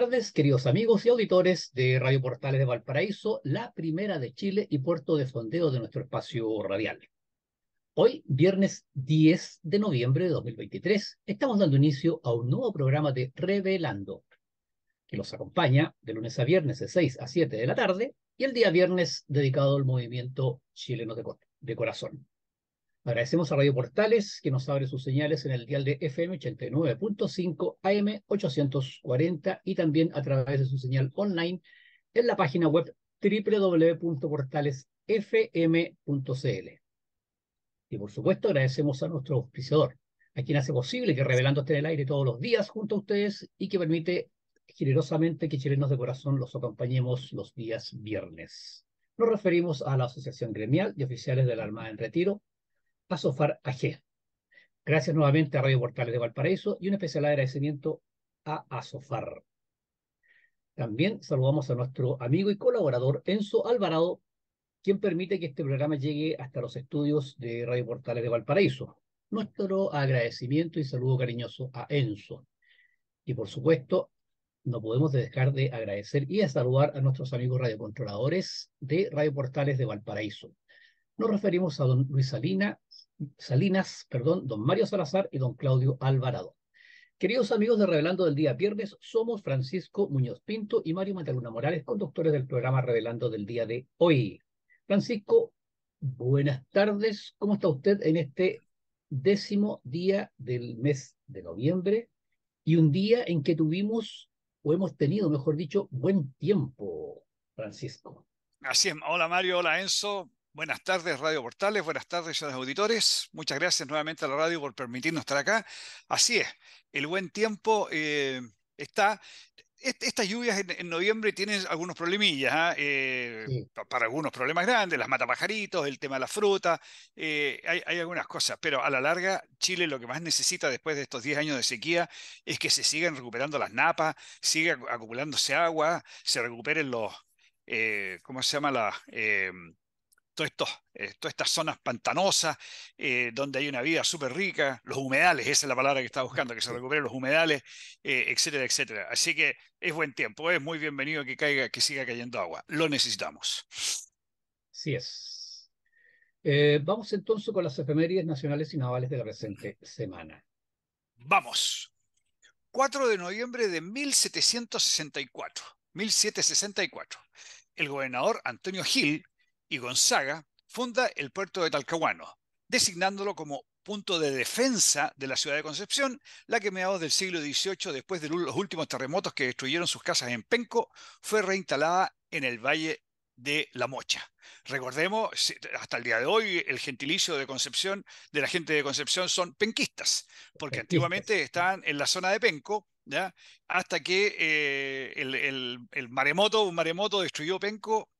tardes, queridos amigos y auditores de Radio Portales de Valparaíso, la primera de Chile y puerto de fondeo de nuestro espacio radial. Hoy, viernes 10 de noviembre de 2023, estamos dando inicio a un nuevo programa de Revelando, que los acompaña de lunes a viernes de 6 a 7 de la tarde y el día viernes dedicado al movimiento chileno de corazón. Agradecemos a Radio Portales que nos abre sus señales en el dial de FM 89.5 AM 840 y también a través de su señal online en la página web www.portalesfm.cl. Y por supuesto agradecemos a nuestro auspiciador, a quien hace posible que Revelando esté en el aire todos los días junto a ustedes y que permite generosamente que chilenos de corazón los acompañemos los días viernes. Nos referimos a la Asociación Gremial de Oficiales de la Armada en Retiro, Asofar AG. Gracias nuevamente a Radio Portales de Valparaíso y un especial agradecimiento a Asofar. También saludamos a nuestro amigo y colaborador Enzo Alvarado, quien permite que este programa llegue hasta los estudios de Radio Portales de Valparaíso. Nuestro agradecimiento y saludo cariñoso a Enzo. Y por supuesto, no podemos dejar de agradecer y de saludar a nuestros amigos radiocontroladores de Radio Portales de Valparaíso. Nos referimos a don Luis Salina, Salinas, perdón, don Mario Salazar y don Claudio Alvarado. Queridos amigos de Revelando del Día Viernes, somos Francisco Muñoz Pinto y Mario Mataluna Morales, conductores del programa Revelando del Día de hoy. Francisco, buenas tardes. ¿Cómo está usted en este décimo día del mes de noviembre y un día en que tuvimos, o hemos tenido, mejor dicho, buen tiempo, Francisco? Así es. Hola Mario, hola Enzo. Buenas tardes, Radio Portales. Buenas tardes, señores auditores. Muchas gracias nuevamente a la radio por permitirnos estar acá. Así es, el buen tiempo eh, está. estas lluvias en, noviembre tienen algunos problemillas, ¿ah? eh, para algunos problemas grandes, las matapajaritos, el tema de la fruta, eh, hay, hay, algunas cosas, pero a la larga Chile lo que más necesita después de estos 10 años de sequía es que se sigan recuperando las napas, siga acumulándose agua, se recuperen los, ¿cómo se llama? La, eh, todas estas zonas pantanosas, eh, donde hay una vida súper rica, los humedales, esa es la palabra que está buscando, que se recuperen los humedales, eh, etcétera, etcétera. Así que es buen tiempo, es muy bienvenido que caiga, que siga cayendo agua. Lo necesitamos. Sí es. vamos entonces con las efemérides nacionales y navales de la presente semana. Vamos. 4 de noviembre de 1764. 1764. El gobernador Antonio Gil y Gonzaga, funda el puerto de Talcahuano, designándolo como punto de defensa de la ciudad de Concepción, la que mediados del siglo XVIII, después de los últimos terremotos que destruyeron sus casas en Penco, fue reinstalada en el Valle de la Mocha. Recordemos, hasta el día de hoy, el gentilicio de Concepción, de la gente de Concepción, son penquistas, porque antiguamente estaban en la zona de Penco, ¿ya? hasta que eh, el, el maremoto, un maremoto destruyó Penco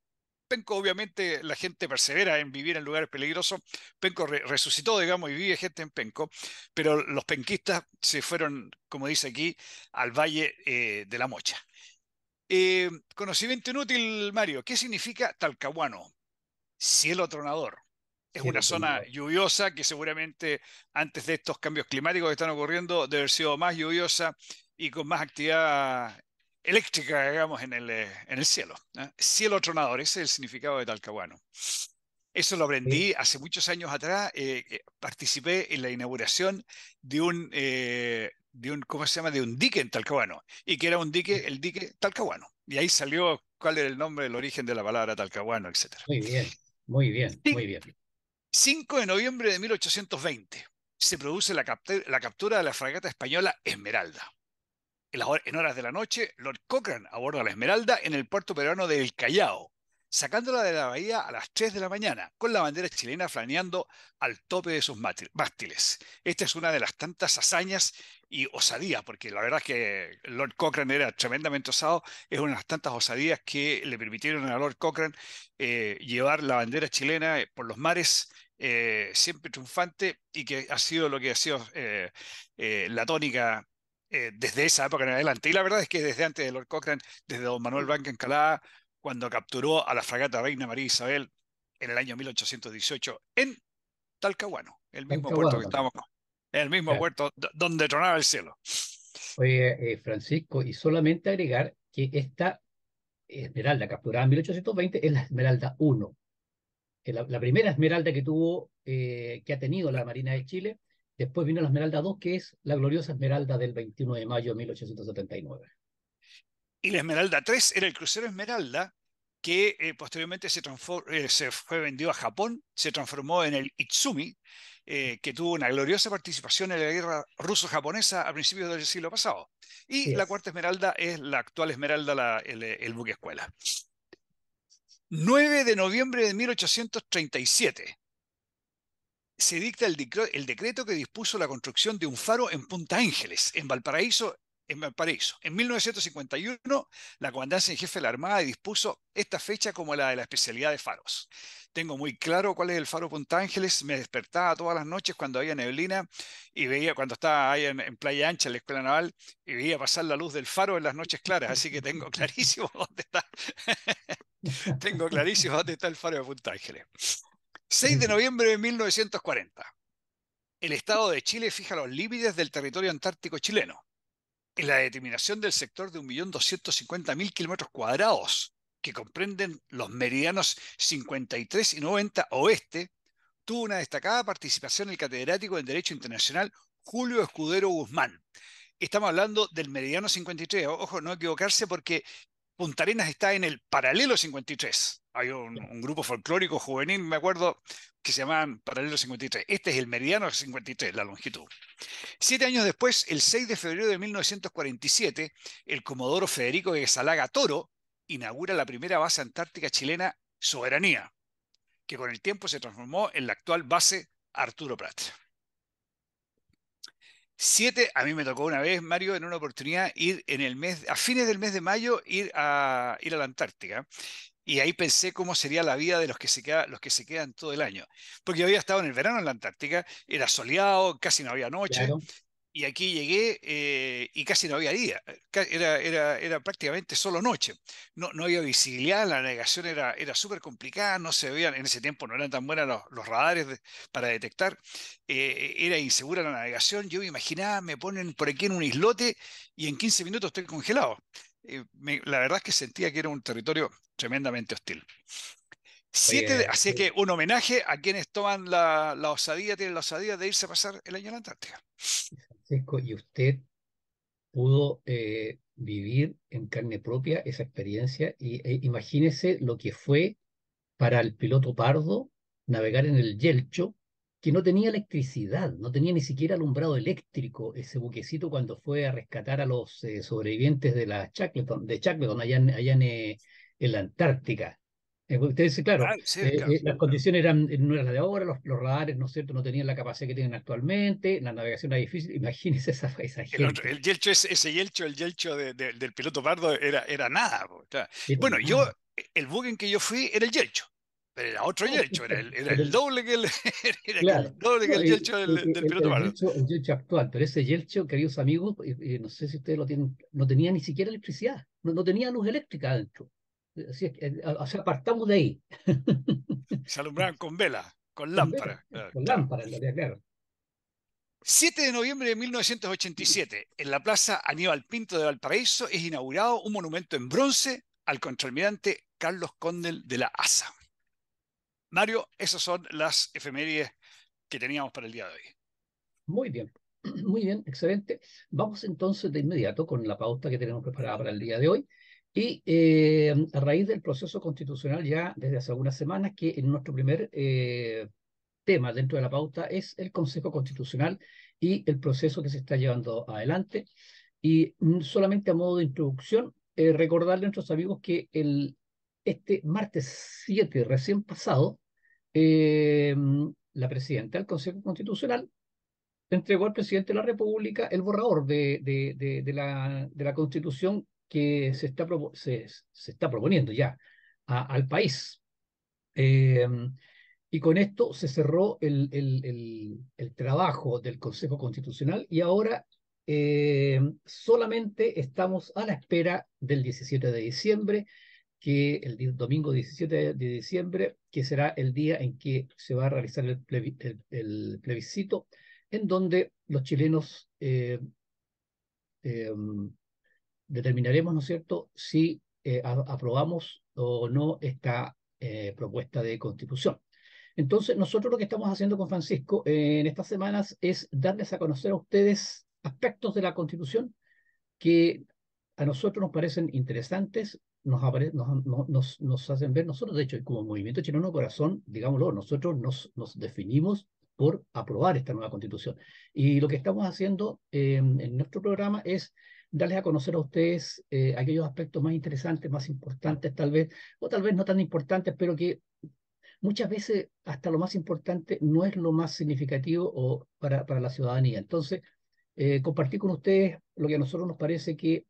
Penco obviamente la gente persevera en vivir en lugares peligrosos. Penco resucitó, digamos, y vive gente en Penco, pero los penquistas se fueron, como dice aquí, al Valle eh, de la Mocha. Eh, conocimiento inútil, Mario. ¿Qué significa Talcahuano? Cielo tronador. Es una zona lluviosa que seguramente antes de estos cambios climáticos que están ocurriendo debe haber sido más lluviosa y con más actividad eléctrica, digamos, en el, eh, en el cielo. Cielo tronador, ese es el significado de Talcahuano. Eso lo aprendí hace muchos años atrás. Eh, eh, participé en la inauguración de un, de un, ¿cómo se llama? De un dique en Talcahuano. Y que era un dique, el dique Talcahuano. Y ahí salió cuál era el nombre, el origen de la palabra Talcahuano, etc. Muy bien, muy bien, muy bien. 5 de noviembre de 1820 se produce la, la captura de la fragata española Esmeralda. En, horas de la noche, Lord Cochrane aborda la Esmeralda en el puerto peruano del Callao, sacándola de la bahía a las 3 de la mañana, con la bandera chilena flaneando al tope de sus mástiles. Esta es una de las tantas hazañas y osadías, porque la verdad es que Lord Cochrane era tremendamente osado, es una de las tantas osadías que le permitieron a Lord Cochrane eh, llevar la bandera chilena eh, por los mares. Eh, siempre triunfante y que ha sido lo que ha sido la tónica eh, desde esa época en adelante. Y la verdad es que desde antes de Lord Cochrane, desde don Manuel en mm. Encalada, cuando capturó a la fragata Reina María Isabel en el año 1818 en Talcahuano, el mismo puerto que estamos el mismo puerto donde tronaba el cielo. Oye, eh, Francisco, y solamente agregar que esta esmeralda capturada en 1820 es la Esmeralda 1, la, primera esmeralda que tuvo, eh, que ha tenido la Marina de Chile, Después vino la Esmeralda 2, que es la gloriosa Esmeralda del 21 de mayo de 1879. Y la Esmeralda 3 era el crucero Esmeralda que eh, posteriormente se, eh, se, fue vendido a Japón, se transformó en el Itsumi, eh, que tuvo una gloriosa participación en la guerra ruso-japonesa a principios del siglo pasado. Y la cuarta esmeralda es la actual esmeralda, el, buque escuela. 9 de noviembre de 1837, se dicta el, decreto que dispuso la construcción de un faro en Punta Ángeles, en Valparaíso. En 1951, la comandancia en jefe de la Armada dispuso esta fecha como la de la especialidad de faros. Tengo muy claro cuál es el faro Punta Ángeles. Me despertaba todas las noches cuando había neblina y veía, cuando estaba ahí en, Playa Ancha, en la Escuela Naval, y veía pasar la luz del faro en las noches claras. Así que tengo clarísimo dónde está. tengo clarísimo dónde está el faro de Punta Ángeles. 6 de noviembre de 1940. El Estado de Chile fija los límites del territorio antártico chileno En la determinación del sector de 1.250.000 kilómetros cuadrados que comprenden los meridianos 53 y 90 oeste, tuvo una destacada participación el catedrático de Derecho Internacional Julio Escudero Guzmán. Estamos hablando del meridiano 53, ojo, no equivocarse porque Punta Arenas está en el paralelo 53 hay un, grupo folclórico juvenil, me acuerdo, que se llamaban Paralelo 53. Este es el meridiano 53, la longitud. Siete años después, el 6 de febrero de 1947, el comodoro Federico de Salaga Toro inaugura la primera base antártica chilena Soberanía, que con el tiempo se transformó en la actual base Arturo Prat. Siete, a mí me tocó una vez, Mario, en una oportunidad ir en el mes, a fines del mes de mayo, ir a, ir a la Antártica. Y ahí pensé cómo sería la vida de los que, se los que se quedan todo el año. Porque yo había estado en el verano en la Antártica, era soleado, casi no había noche. Y aquí llegué eh, y casi no había día, era, era, prácticamente solo noche. No, había visibilidad, la navegación era, era súper complicada, no se veían, en ese tiempo no eran tan buenos los, radares para detectar, eh, era insegura la navegación. Yo me imaginaba, me ponen por aquí en un islote y en 15 minutos estoy congelado. Eh, la verdad es que sentía que era un territorio tremendamente hostil. Siete, así eh, que un homenaje a quienes toman la, osadía, tienen la osadía de irse a pasar el año en la Antártica. Francisco, ¿y usted pudo eh, vivir en carne propia esa experiencia? Y imagínese lo que fue para el piloto Pardo navegar en el Yelcho que no tenía electricidad, no tenía ni siquiera alumbrado eléctrico ese buquecito cuando fue a rescatar a los eh, sobrevivientes de la Shackleton, allá en, allá en, eh, la Antártica. Eh, ustedes, claro, ah, claro. las condiciones eran, no eran las de ahora, los, radares, ¿no cierto?, no tenían la capacidad que tienen actualmente, la navegación era difícil, imagínense esa, esa El, yelcho, ese, ese yelcho, el yelcho del piloto bardo era, era nada. bueno, yo, el buque en que yo fui era el yelcho. Pero era otro Yelcho, era el, doble que el, Yelcho del, piloto el, el yelcho actual, pero ese Yelcho, queridos amigos, no sé si ustedes lo tienen, no tenía ni siquiera electricidad, no, tenía luz eléctrica adentro. Así es que, eh, o sea, partamos de ahí. Se alumbraban con vela, con lámpara. Con, lámparas, claro. lámpara, claro. 7 de noviembre de 1987, en la Plaza Aníbal Pinto de Valparaíso es inaugurado un monumento en bronce al contraalmirante Carlos Condel de la ASA. Mario, esas son las efemérides que teníamos para el día de hoy. Muy bien, muy bien, excelente. Vamos entonces de inmediato con la pauta que tenemos preparada para el día de hoy. Y eh, a raíz del proceso constitucional ya desde hace algunas semanas, que en nuestro primer eh, tema dentro de la pauta es el Consejo Constitucional y el proceso que se está llevando adelante. Y mm, solamente a modo de introducción, eh, recordarle a nuestros amigos que el este martes 7 recién pasado, eh, la presidenta del Consejo Constitucional entregó al presidente de la República el borrador de, de, de, de la, la, constitución que se está, se, está proponiendo ya al país. Eh, y con esto se cerró el, el, el, trabajo del Consejo Constitucional y ahora eh, solamente estamos a la espera del 17 de diciembre que el domingo 17 de diciembre, que será el día en que se va a realizar el, plebiscito, en donde los chilenos eh, em, determinaremos, ¿no es cierto?, si eh, aprobamos o no esta eh, propuesta de constitución. Entonces, nosotros lo que estamos haciendo con Francisco en estas semanas es darles a conocer a ustedes aspectos de la constitución que a nosotros nos parecen interesantes nos, nos, nos, hacen ver, nosotros de hecho como Movimiento Chileno Corazón, digámoslo, nosotros nos, nos definimos por aprobar esta nueva constitución. Y lo que estamos haciendo eh, en nuestro programa es darles a conocer a ustedes eh, aquellos aspectos más interesantes, más importantes tal vez, o tal vez no tan importantes, pero que muchas veces hasta lo más importante no es lo más significativo o para, para la ciudadanía. Entonces, eh, compartir con ustedes lo que a nosotros nos parece que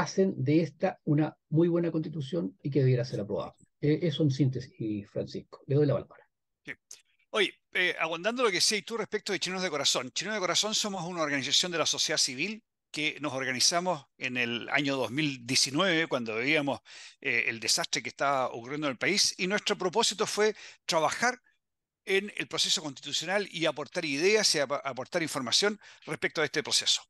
hacen de esta una muy buena constitución y que debiera ser aprobada. Eh, eso en síntesis, Francisco. Le doy la palabra. Oye, eh, aguantando lo que y tú respecto de Chinos de Corazón. Chinos de Corazón somos una organización de la sociedad civil que nos organizamos en el año 2019, cuando veíamos eh, el desastre que estaba ocurriendo en el país, y nuestro propósito fue trabajar en el proceso constitucional y aportar ideas y aportar información respecto a este proceso.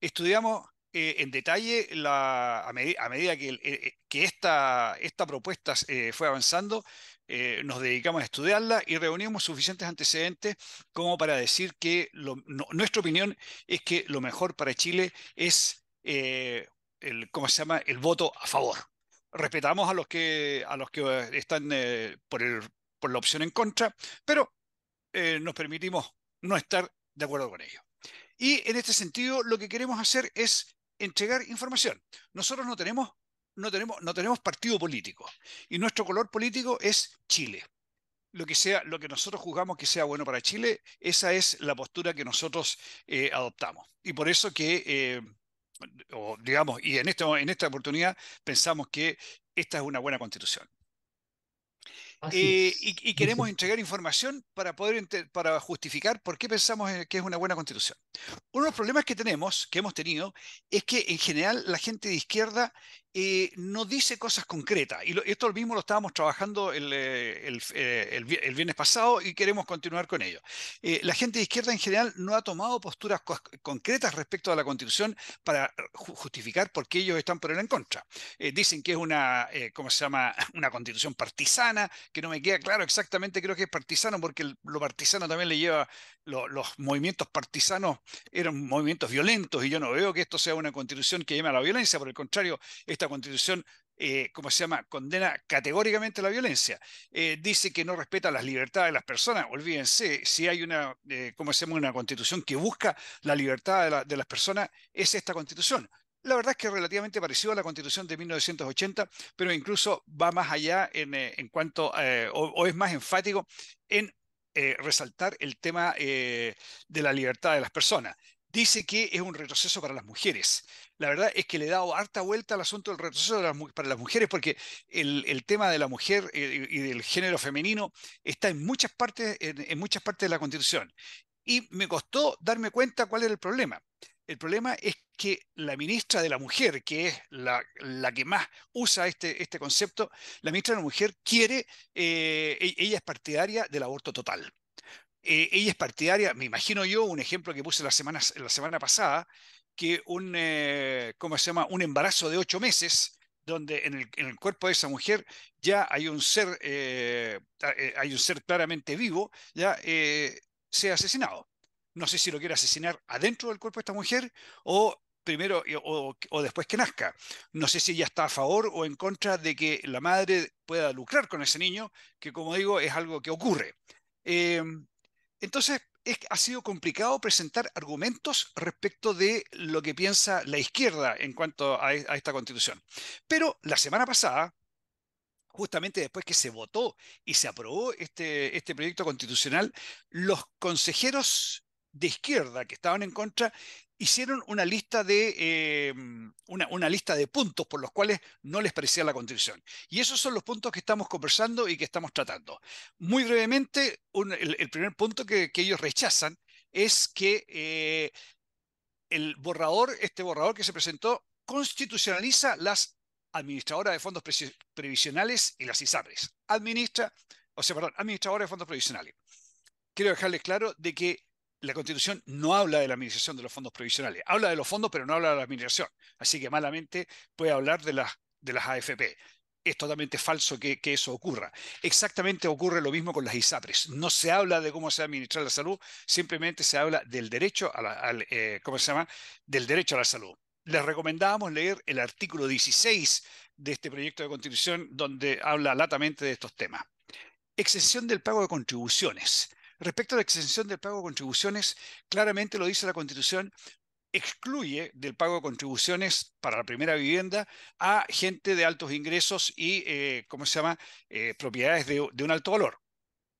Estudiamos eh, en detalle a, medida que, eh, eh, esta, propuesta fue avanzando. nos dedicamos a estudiarla y reunimos suficientes antecedentes como para decir que nuestra opinión es que lo mejor para Chile es el, ¿cómo se llama? el voto a favor. Respetamos a los que, están por, la opción en contra, pero nos permitimos no estar de acuerdo con ello. Y en este sentido, lo que queremos hacer es entregar información. Nosotros no tenemos, no tenemos, no tenemos partido político y nuestro color político es Chile. Lo que, sea, lo que nosotros juzgamos que sea bueno para Chile, esa es la postura que nosotros eh, adoptamos. Y por eso que, eh, digamos, y en, este, en esta oportunidad pensamos que esta es una buena constitución. Eh, y, queremos entregar información para poder para justificar por qué pensamos que es una buena constitución. Uno de los problemas que tenemos, que hemos tenido, es que en general la gente de izquierda eh, no dice cosas concretas. Y lo, esto mismo lo estábamos trabajando eh, eh, el, viernes pasado y queremos continuar con ello. la gente de izquierda en general no ha tomado posturas concretas respecto a la constitución para justificar por qué ellos están por él en contra. dicen que es una, ¿cómo se llama? Una constitución partisana, que no me queda claro exactamente, creo que es partisano porque lo partisano también le lleva, los movimientos partisanos eran movimientos violentos y yo no veo que esto sea una constitución que llame a la violencia, por el contrario, esta la constitución eh, ¿cómo se llama?, condena categóricamente la violencia. Eh, dice que no respeta las libertades de las personas. Olvídense, si hay una, eh, ¿cómo se una constitución que busca la libertad de, las personas, es esta constitución. La verdad es que es relativamente parecido a la constitución de 1980, pero incluso va más allá en, eh, cuanto, o, es más enfático en resaltar el tema de la libertad de las personas dice que es un retroceso para las mujeres la verdad es que le he dado harta vuelta al asunto del retroceso para las mujeres, porque el, tema de la mujer eh, y del género femenino está en muchas partes, en, muchas partes de la Constitución. Y me costó darme cuenta cuál era el problema. El problema es que la ministra de la Mujer, que es la, que más usa este, este, concepto, la ministra de la Mujer quiere, eh, e-, ella es partidaria del aborto total. Eh, ella es partidaria, me imagino yo, un ejemplo que puse la semana, la semana pasada, que un, eh, ¿cómo se llama? un embarazo de ocho meses, donde en el, cuerpo de esa mujer ya hay un ser, eh, eh, hay un ser claramente vivo, ya sea asesinado. No sé si lo quiere asesinar adentro del cuerpo de esta mujer o primero o, después que nazca. No sé si ella está a favor o en contra de que la madre pueda lucrar con ese niño, que como digo es algo que ocurre. Em, entonces, ha sido complicado presentar argumentos respecto de lo que piensa la izquierda en cuanto e, a, esta constitución. Pero la semana pasada, justamente después que se votó y se aprobó este, este proyecto constitucional, los consejeros de izquierda que estaban en contra hicieron una lista de, eh, una, lista de puntos por los cuales no les parecía la Constitución. Y esos son los puntos que estamos conversando y que estamos tratando. Muy brevemente, el, primer punto que, ellos rechazan es que eh, el borrador, este borrador que se presentó, constitucionaliza las administradoras de fondos previsionales y las ISAPRES. Administra, o sea, perdón, administradoras de fondos previsionales. Quiero dejarles claro de que la Constitución no habla de la administración de los fondos provisionales. Habla de los fondos, pero no habla de la administración. Así que malamente puede hablar de, las de las AFP. Es totalmente falso que, eso ocurra. Exactamente ocurre lo mismo con las ISAPRES. No se habla de cómo se administrar la salud, simplemente se habla del derecho a la, eh, ¿cómo se llama? Del derecho a la salud. Les recomendábamos leer el artículo 16 de este proyecto de constitución, donde habla latamente de estos temas. Exención del pago de contribuciones. Respecto a la exención del pago de contribuciones, claramente lo dice la Constitución, excluye del pago de contribuciones para la primera vivienda a gente de altos ingresos y, eh, ¿cómo se llama?, eh, propiedades de, un alto valor.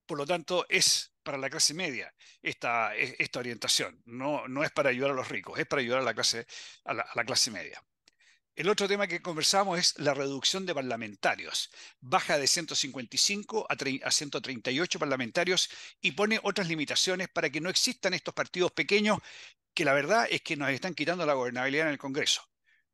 Por lo tanto, es para la clase media esta, e, esta orientación. No, no es para ayudar a los ricos, es para ayudar a la clase, a la clase media. El otro tema que conversamos es la reducción de parlamentarios. Baja de 155 a, 138 parlamentarios y pone otras limitaciones para que no existan estos partidos pequeños que la verdad es que nos están quitando la gobernabilidad en el Congreso.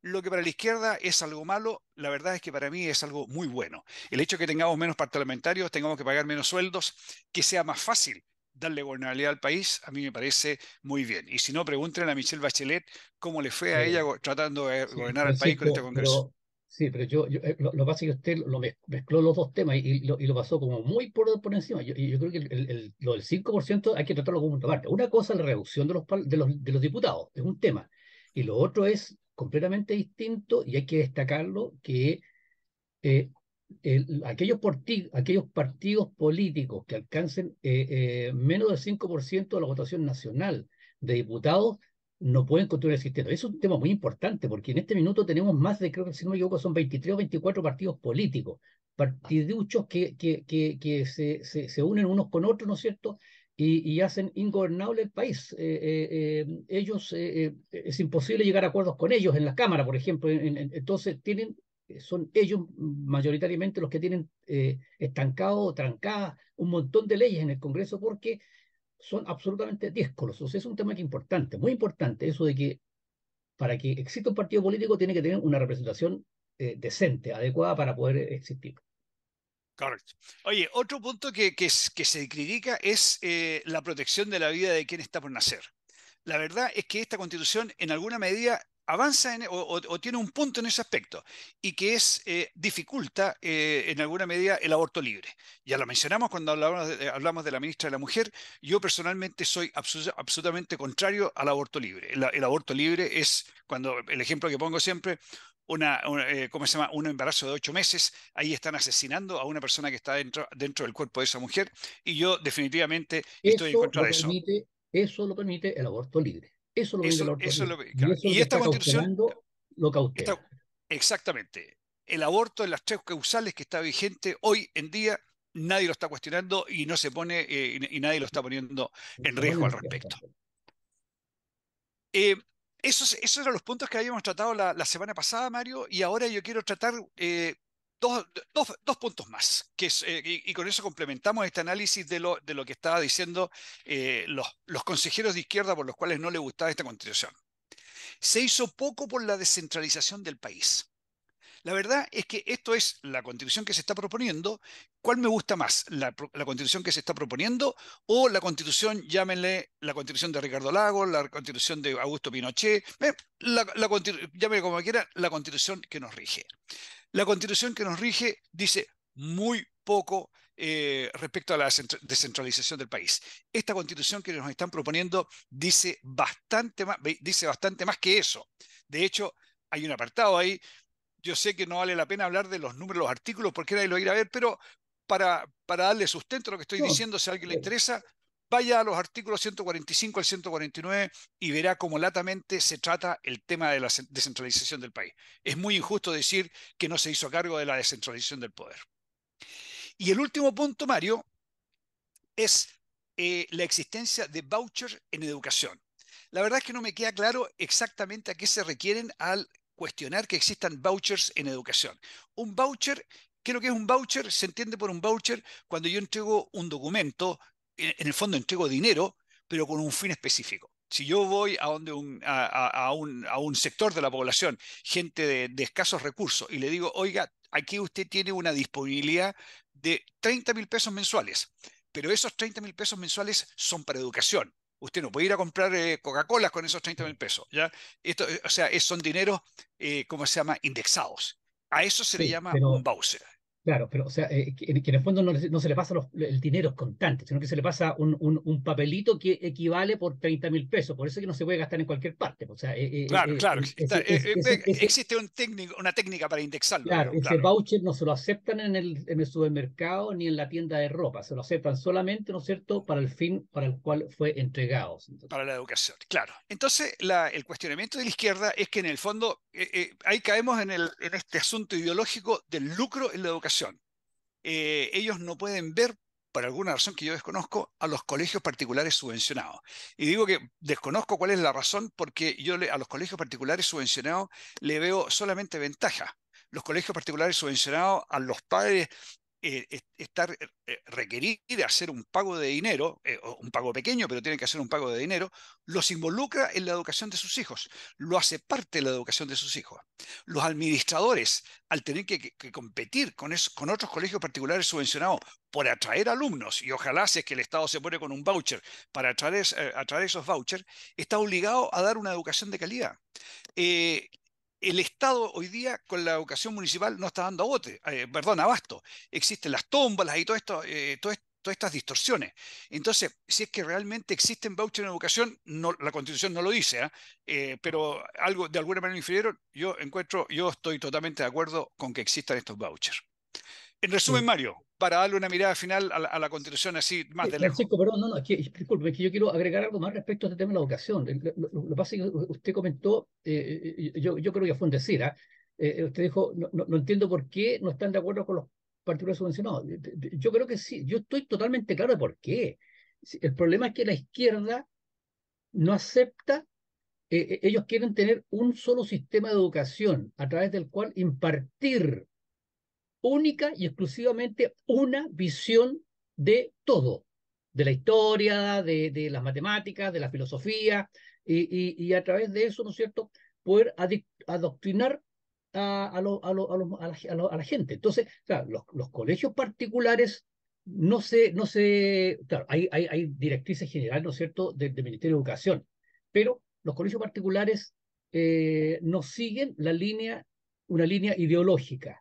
Lo que para la izquierda es algo malo, la verdad es que para mí es algo muy bueno. El hecho de que tengamos menos parlamentarios, tengamos que pagar menos sueldos, que sea más fácil darle gobernabilidad al país, a mí me parece muy bien. Y si no, pregunten a Michelle Bachelet cómo le fue a ella tratando de gobernar el país con este Congreso. sí, pero yo, eh, lo, que pasa es que usted lo mezcló los dos temas y, lo, pasó como muy por, encima. Yo, yo creo que lo del 5% hay que tratarlo como una parte. Una cosa es la reducción de los, de los diputados, es un tema. Y lo otro es completamente distinto y hay que destacarlo que eh, aquellos, aquellos, partidos políticos que alcancen eh, eh, menos del 5% de la votación nacional de diputados no pueden continuar existiendo, es un tema muy importante porque en este minuto tenemos más de, creo que si no me equivoco, son 23 o 24 partidos políticos, partiduchos que, que, que, que se, se, unen unos con otros, ¿no es cierto? Y, y hacen ingobernable el país. Eh, ellos, es imposible llegar a acuerdos con ellos en la Cámara, por ejemplo. entonces tienen eh, son ellos mayoritariamente los que tienen eh, estancado o trancadas un montón de leyes en el Congreso porque son absolutamente díscolos. O sea, es un tema que importante, muy importante, eso de que para que exista un partido político tiene que tener una representación eh, decente, adecuada para poder existir. Correcto. Oye, otro punto que, que, se critica es la protección de la vida de quien está por nacer. La verdad es que esta constitución en alguna medida avanza e, o, tiene un punto en ese aspecto y que es eh, dificulta eh, en alguna medida el aborto libre. Ya lo mencionamos cuando hablamos de, hablamos de la ministra de la Mujer. Yo personalmente soy absolutamente contrario al aborto libre. El, aborto libre es cuando el ejemplo que pongo siempre. Una, eh, ¿cómo se llama? Un embarazo de ocho meses, ahí están asesinando a una persona que está dentro, dentro del cuerpo de esa mujer, y yo definitivamente estoy en contra de eso. eso lo permite el aborto libre. Eso lo lo, y, esta constitución lo exactamente. El aborto en las tres causales que está vigente hoy en día, nadie lo está cuestionando y no se pone eh, nadie lo está poniendo en riesgo al respecto. Eh, esos, esos, eran los puntos que habíamos tratado la, semana pasada, Mario, y ahora yo quiero tratar eh, dos, puntos más, que eh, y, con eso complementamos este análisis de lo, que estaba diciendo eh, los, los consejeros de izquierda por los cuales no le gustaba esta constitución. Se hizo poco por la descentralización del país. La verdad es que esto es la constitución que se está proponiendo. ¿Cuál me gusta más? ¿La, constitución que se está proponiendo o la constitución, llámenle la constitución de Ricardo Lago, la constitución de Augusto Pinochet, eh, llámenle como quiera, la constitución que nos rige? La constitución que nos rige dice muy poco eh, respecto a la descentralización del país. Esta constitución que nos están proponiendo dice bastante, más, dice bastante más que eso. De hecho, hay un apartado ahí yo sé que no vale la pena hablar de los números, los artículos, porque nadie lo va a ir a ver, pero para, darle sustento a lo que estoy diciendo, si a alguien le interesa, vaya a los artículos 145 al 149 y verá cómo latamente se trata el tema de la descentralización del país. Es muy injusto decir que no se hizo cargo de la descentralización del poder. Y el último punto, Mario, es eh, la existencia de vouchers en educación. La verdad es que no me queda claro exactamente a qué se requieren al cuestionar que existan vouchers en educación. Un voucher, ¿qué es que es un voucher? Se entiende por un voucher cuando yo entrego un documento, en el fondo entrego dinero, pero con un fin específico si yo voy a, un, a, un, sector de la población, gente de, de, escasos recursos, y le digo, oiga, aquí usted tiene una disponibilidad de 30 mil pesos mensuales, pero esos 30 mil pesos mensuales son para educación usted no puede ir a comprar eh, Coca-Cola con esos 30 mil pesos. ¿ya? Esto, eh, o sea, son dineros, eh, ¿cómo se llama?, indexados. A eso se le llama un Claro, pero o sea, eh, que, en el fondo no, se le pasa el dinero constante, sino que se le pasa un, un, papelito que equivale por 30 mil pesos. Por eso es que no se puede gastar en cualquier parte. Pues, o sea, claro, claro. existe una técnica para indexarlo. Claro, claro, ese voucher no se lo aceptan en el, supermercado ni en la tienda de ropa. Se lo aceptan solamente, ¿no es cierto?, para el fin para el cual fue entregado. Para la educación, claro. Entonces, el cuestionamiento de la izquierda es que en el fondo eh, eh, ahí caemos en este asunto ideológico del lucro en la educación eh, ellos no pueden ver, por alguna razón que yo desconozco, a los colegios particulares subvencionados. Y digo que desconozco cuál es la razón porque yo a los colegios particulares subvencionados le veo solamente ventaja. Los colegios particulares subvencionados a los padres eh, estar está eh, requerida hacer un pago de dinero, eh, un pago pequeño, pero tiene que hacer un pago de dinero, los involucra en la educación de sus hijos, lo hace parte de la educación de sus hijos. Los administradores, al tener que, competir con, otros colegios particulares subvencionados por atraer alumnos, y ojalá sea es que el Estado se pone con un voucher para atraer, esos vouchers, está obligado a dar una educación de calidad el Estado hoy día con la educación municipal no está dando bote, eh, perdón, abasto. Existen las tómbolas y eh, todas estas distorsiones. Entonces, si es que realmente existen vouchers en educación, la constitución no lo dice, ¿ah? eh, pero algo de alguna manera inferior, yo encuentro, yo estoy totalmente de acuerdo con que existan estos vouchers. En resumen, mm. Mario, para darle una mirada final a la, constitución así más eh, de lejos. Francisco, perdón, no, no, es que, que yo quiero agregar algo más respecto a este tema de la educación. Lo, que pasa es que usted comentó, eh, eh, yo, creo que fue un decir, ¿ah? ¿eh? usted dijo, no, no, entiendo por qué no están de acuerdo con los particulares subvencionados. Yo creo que sí, yo estoy totalmente claro de por qué. El problema es que la izquierda no acepta, ellos quieren tener un solo sistema de educación a través del cual impartir única y exclusivamente una visión de todo, de la historia, de, de las matemáticas, de la filosofía, y, a través de eso, ¿no es cierto?, poder adoctrinar a, a, a, la, gente. Entonces, los, colegios particulares no se, no se, claro, hay, hay, hay directrices generales, ¿no es cierto?, del Ministerio de Educación, pero los colegios particulares eh, no siguen la línea, una línea ideológica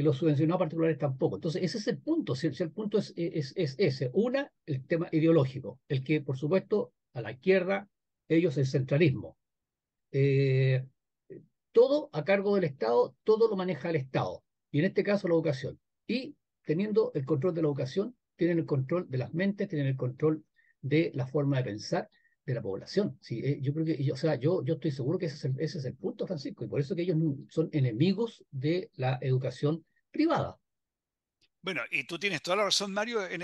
y los subvencionados particulares tampoco. Entonces, ese es el punto, si, el punto es, es, es ese. Una, el tema ideológico, el que, por supuesto, a la izquierda, ellos el centralismo. Eh, todo a cargo del Estado, todo lo maneja el Estado, y en este caso la educación. Y teniendo el control de la educación, tienen el control de las mentes, tienen el control de la forma de pensar de la población. Sí, eh, yo creo que, yo, o sea, yo, yo estoy seguro que ese es, el, ese es el punto, Francisco, y por eso que ellos son enemigos de la educación privada. Bueno, y tú tienes toda la razón, Mario, e, en,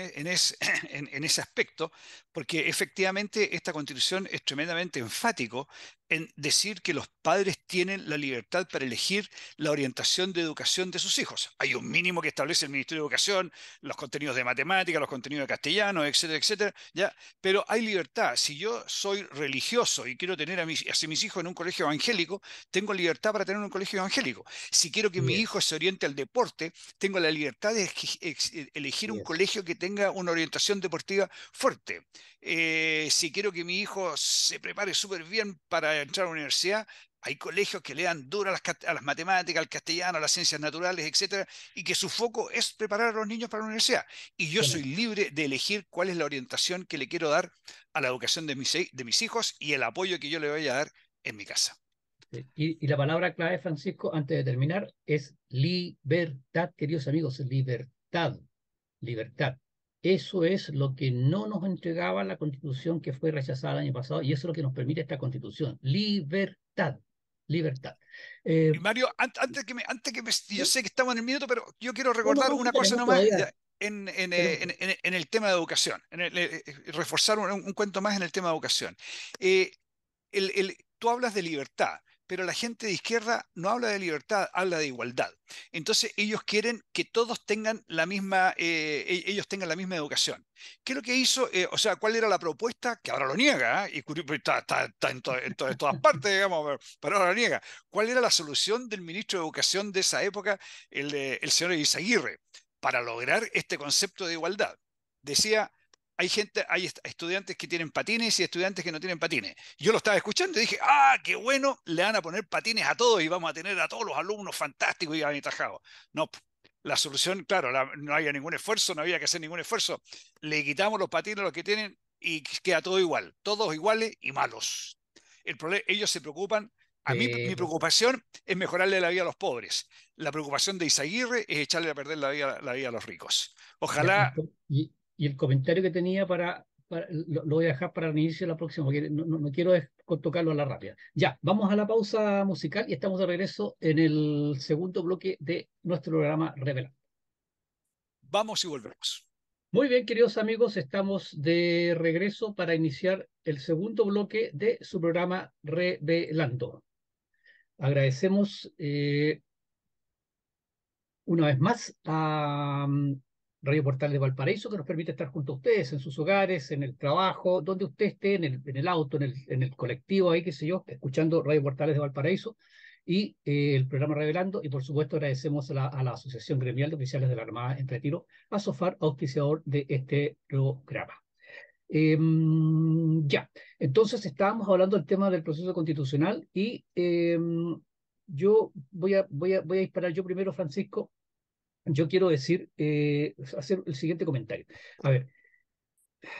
en, ese aspecto, porque efectivamente esta constitución es tremendamente enfático en decir que los padres tienen la libertad para elegir la orientación de educación de sus hijos. Hay un mínimo que establece el Ministerio de Educación, los contenidos de matemáticas los contenidos de castellano, etcétera, etcétera, ya, pero hay libertad. Si yo soy religioso y quiero tener a mis, a mis hijos en un colegio evangélico, tengo libertad para tener un colegio evangélico. Si quiero que mi hijo se oriente al deporte, tengo la libertad de elegir un colegio que tenga una orientación deportiva fuerte. Eh, si quiero que mi hijo se prepare súper bien para entrar a la universidad, hay colegios que le dan duro a las, matemáticas, al castellano, a las ciencias naturales, etcétera, y que su foco es preparar a los niños para la universidad. Y yo soy libre de elegir cuál es la orientación que le quiero dar a la educación de mis, hijos y el apoyo que yo le voy a dar en mi casa. y la palabra clave, Francisco, antes de terminar, es libertad, queridos amigos, libertad, libertad. Eso es lo que no nos entregaba la constitución que fue rechazada el año pasado y eso es lo que nos permite esta constitución. Libertad. Libertad. Eh, Mario, antes que me, antes que yo sé que estamos en el minuto, pero yo quiero recordar una cosa nomás. Eh, en, en, el tema de educación, eh, reforzar un, cuento más en el tema de educación. el, tú hablas de libertad, pero la gente de izquierda no habla de libertad, habla de igualdad. Entonces ellos quieren que todos tengan la misma, eh, e-, ellos tengan la misma educación. ¿Qué es lo que hizo? Eh, o sea, ¿cuál era la propuesta? Que ahora lo niega, ¿eh? y está, en, todas partes, digamos, pero ahora lo niega. ¿Cuál era la solución del ministro de Educación de esa época, el, el señor Izaguirre, para lograr este concepto de igualdad? Decía, hay gente, hay estudiantes que tienen patines y estudiantes que no tienen patines. Yo lo estaba escuchando y dije, ah, qué bueno, le van a poner patines a todos y vamos a tener a todos los alumnos fantásticos y aventajados. No, la solución, claro, no había ningún esfuerzo, no había que hacer ningún esfuerzo. Le quitamos los patines a los que tienen y queda todo igual, todos iguales y malos. El problema, ellos se preocupan. A mí, mi preocupación es mejorarle la vida a los pobres. La preocupación de Isaguirre es echarle a perder la vida, la vida a los ricos. Ojalá y el comentario que tenía para, lo, voy a dejar para el inicio de la próxima, porque no, quiero tocarlo a la rápida. Ya, vamos a la pausa musical y estamos de regreso en el segundo bloque de nuestro programa Revelando. Vamos y volvemos. Muy bien, queridos amigos, estamos de regreso para iniciar el segundo bloque de su programa Revelando. Agradecemos eh, una vez más a Radio Portal de Valparaíso, que nos permite estar junto a ustedes en sus hogares, en el trabajo, donde usted esté, en el, auto, en el, en colectivo, ahí qué sé yo, escuchando Radio Portales de Valparaíso y eh, el programa Revelando. Y por supuesto agradecemos a la, Asociación Gremial de Oficiales de la Armada Entre Retiro, a SOFAR, auspiciador de este programa. Em, ya, entonces estábamos hablando del tema del proceso constitucional y em, yo voy a disparar yo primero, Francisco, yo quiero decir, eh, hacer el siguiente comentario. A ver,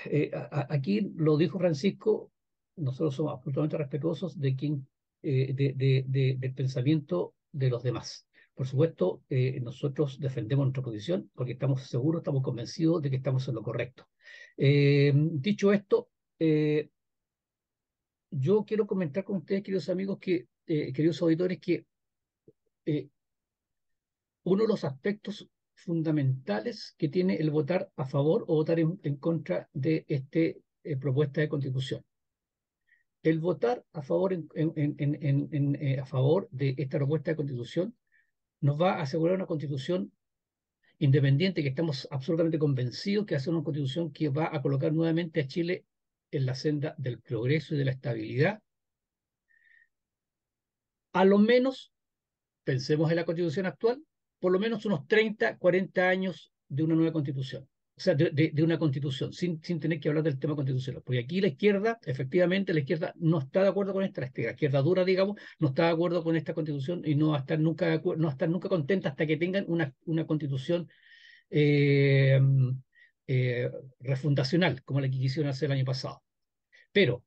eh, aquí lo dijo Francisco, nosotros somos absolutamente respetuosos de quien, eh, de, de, de, del pensamiento de los demás. Por supuesto, nosotros defendemos nuestra posición porque estamos seguros, estamos convencidos de que estamos en lo correcto. dicho esto, yo quiero comentar con ustedes, queridos amigos, que, queridos auditores, que uno de los aspectos fundamentales que tiene el votar a favor o votar en, contra de esta eh, propuesta de constitución. El votar a favor, eh, a favor de esta propuesta de constitución nos va a asegurar una constitución independiente, que estamos absolutamente convencidos que va a ser una constitución que va a colocar nuevamente a Chile en la senda del progreso y de la estabilidad. A lo menos, pensemos en la constitución actual, por lo menos unos 30, 40 años de una nueva constitución. O sea, de, de, una constitución, sin, sin tener que hablar del tema constitucional. Porque aquí la izquierda, efectivamente, la izquierda no está de acuerdo con esta, la izquierda dura, digamos, no está de acuerdo con esta constitución y no va a estar nunca, no nunca contenta hasta que tengan una, una constitución eh, eh, refundacional, como la que quisieron hacer el año pasado. Pero,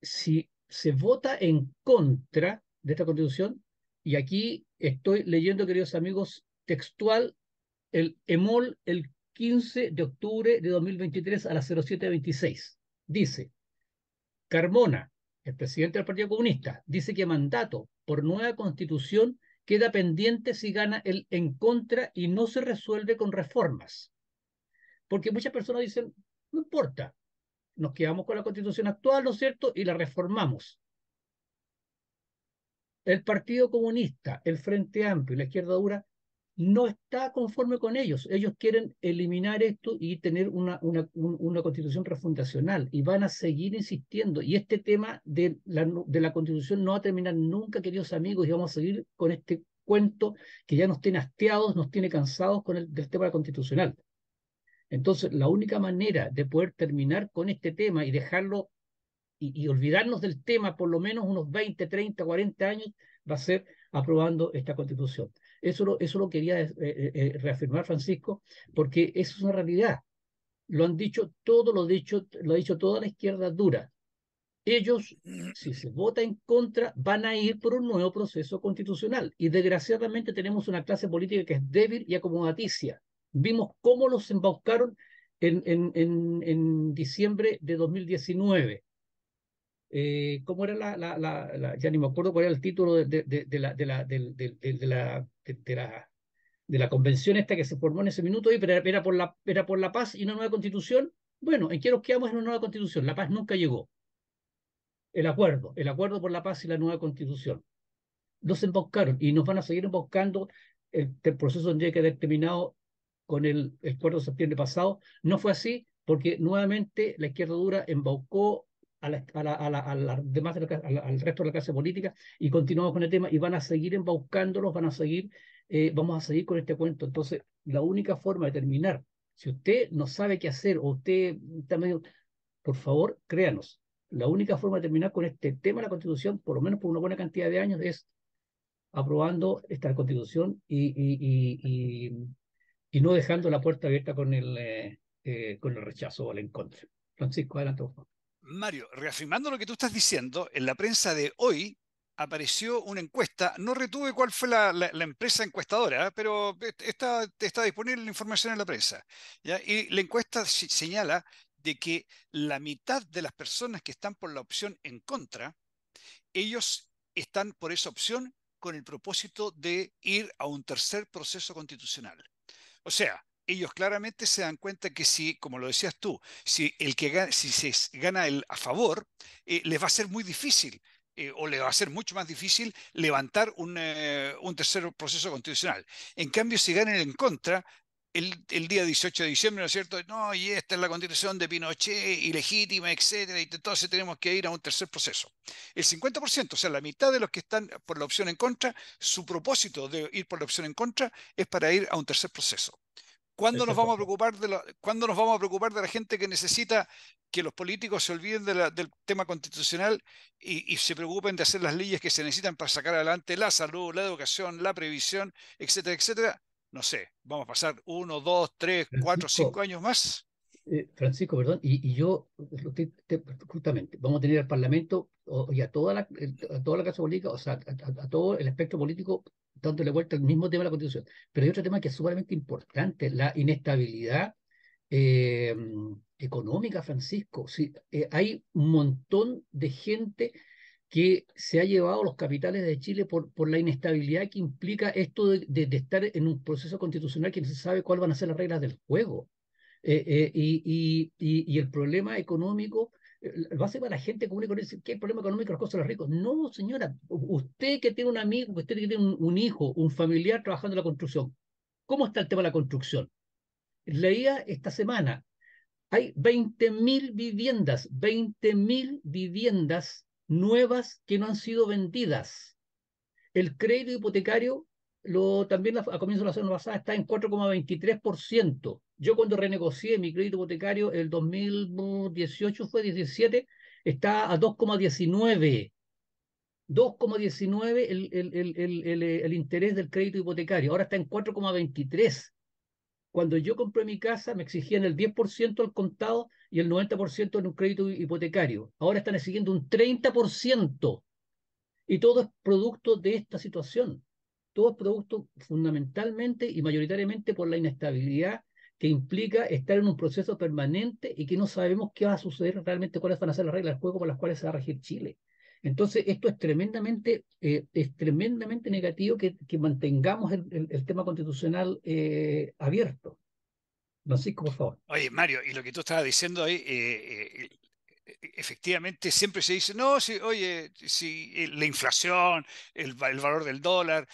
si se vota en contra de esta constitución, y aquí Estoy leyendo, queridos amigos, textual el EMOL el 15 de octubre de 2023 a las 0726. Dice, Carmona, el presidente del Partido Comunista, dice que mandato por nueva constitución queda pendiente si gana el en contra y no se resuelve con reformas. Porque muchas personas dicen, no importa, nos quedamos con la constitución actual, ¿no es cierto? Y la reformamos el Partido Comunista, el Frente Amplio y la izquierda dura no está conforme con ellos. Ellos quieren eliminar esto y tener una, una, una constitución refundacional y van a seguir insistiendo. Y este tema de la, de la constitución no va a terminar nunca, queridos amigos, y vamos a seguir con este cuento que ya nos tiene hastiados, nos tiene cansados con el del tema constitucional. Entonces, la única manera de poder terminar con este tema y dejarlo y, olvidarnos del tema por lo menos unos 20, 30, 40 años va a ser aprobando esta constitución. Eso lo, eso lo quería eh, eh, eh, reafirmar Francisco, porque eso es una realidad. Lo han dicho todo, lo, dicho, lo ha dicho toda la izquierda dura. Ellos, si se vota en contra, van a ir por un nuevo proceso constitucional. Y desgraciadamente tenemos una clase política que es débil y acomodaticia. Vimos cómo los embaucaron en, en, en, en diciembre de 2019 eh, ¿cómo era la, la, la, la, ya ni me acuerdo cuál era el título de, la, de la, de la, de la convención esta que se formó en ese minuto, y era, por la, era por la paz y una nueva constitución. Bueno, ¿en qué nos quedamos en una nueva constitución? La paz nunca llegó. El acuerdo, el acuerdo por la paz y la nueva constitución. Nos emboscaron y nos van a seguir emboscando. El, proceso tendría que haber terminado con el, el 4 de septiembre pasado. No fue así porque nuevamente la izquierda dura embaucó al resto de la clase política y continuamos con el tema y van a seguir embaucándolos, van a seguir, eh, vamos a seguir con este cuento. Entonces, la única forma de terminar, si usted no sabe qué hacer o usted por favor, créanos. La única forma de terminar con este tema de la Constitución, por lo menos por una buena cantidad de años, es aprobando esta Constitución y, y, y, y no dejando la puerta abierta con el, eh, eh, con el rechazo o el encuentro. Francisco, adelante, por favor. Mario, reafirmando lo que tú estás diciendo, en la prensa de hoy apareció una encuesta, no retuve cuál fue la, empresa encuestadora, ¿eh? pero está, disponible la información en la prensa. Y la encuesta señala de que la mitad de las personas que están por la opción en contra, ellos están por esa opción con el propósito de ir a un tercer proceso constitucional. O sea, ellos claramente se dan cuenta que si, como lo decías tú, si, el que si se gana el a favor, eh, les va a ser muy difícil eh, o le va a ser mucho más difícil levantar eh, un, tercer proceso constitucional. En cambio, si ganan en contra, el, día 18 de diciembre, ¿no es cierto? No, y esta es la constitución de Pinochet, ilegítima, etcétera, y entonces tenemos que ir a un tercer proceso. El 50%, o sea, la mitad de los que están por la opción en contra, su propósito de ir por la opción en contra es para ir a un tercer proceso. ¿Cuándo nos, vamos a preocupar de la, nos vamos a preocupar de la gente que necesita que los políticos se olviden de la, del tema constitucional y, y, se preocupen de hacer las leyes que se necesitan para sacar adelante la salud, la educación, la previsión, etcétera, etcétera? No sé, vamos a pasar uno, dos, tres, cuatro, cinco años más. Eh, Francisco, perdón, y, yo, justamente, vamos a tener al Parlamento y a toda, la, toda la Casa Política, o sea, a, todo el espectro político dándole vuelta al mismo tema de la Constitución. Pero hay otro tema que es sumamente importante, la inestabilidad eh, económica, Francisco. Sí, eh, hay un montón de gente que se ha llevado los capitales de Chile por, por la inestabilidad que implica esto de, estar en un proceso constitucional que no se sabe cuáles van a ser las reglas del juego. Eh, eh, y, el problema económico eh, lo hace para la gente común y corriente. ¿Qué problema económico los costos los ricos? No, señora, usted que tiene un amigo, usted que tiene un, un hijo, un familiar trabajando en la construcción, ¿cómo está el tema de la construcción? Leía esta semana, hay 20.000 viviendas, 20.000 viviendas nuevas que no han sido vendidas. El crédito hipotecario también a comienzo de la semana pasada está en 4,23%. Yo cuando renegocié mi crédito hipotecario el 2018 fue 17, está a 2,19. 2,19 el, el, el, el, interés del crédito hipotecario, ahora está en 4,23. Cuando yo compré mi casa me exigían el 10% al contado y el 90% en un crédito hipotecario. Ahora están exigiendo un 30%. Y todo es producto de esta situación todos productos fundamentalmente y mayoritariamente por la inestabilidad que implica estar en un proceso permanente y que no sabemos qué va a suceder realmente, cuáles van a ser las reglas del juego con las cuales se va a regir Chile. Entonces, esto es tremendamente, eh, es tremendamente negativo que, que mantengamos el, el, tema constitucional eh, abierto. Francisco, por favor. Oye, Mario, y lo que tú estabas diciendo ahí, eh, eh e, e, efectivamente siempre se dice, no, si, oye, si eh, la inflación, el, valor del dólar,